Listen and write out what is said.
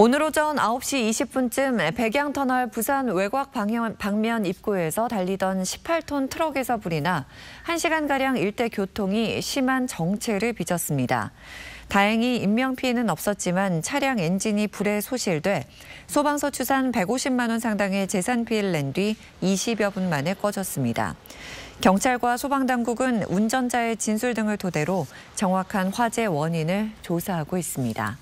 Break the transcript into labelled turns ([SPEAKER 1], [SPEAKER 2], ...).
[SPEAKER 1] 오늘 오전 9시 20분쯤 백양터널 부산 외곽 방면 입구에서 달리던 18톤 트럭에서 불이 나 1시간가량 일대 교통이 심한 정체를 빚었습니다. 다행히 인명피해는 없었지만 차량 엔진이 불에 소실돼 소방서 추산 150만 원 상당의 재산 피해를 낸 뒤 20여 분 만에 꺼졌습니다. 경찰과 소방당국은 운전자의 진술 등을 토대로 정확한 화재 원인을 조사하고 있습니다.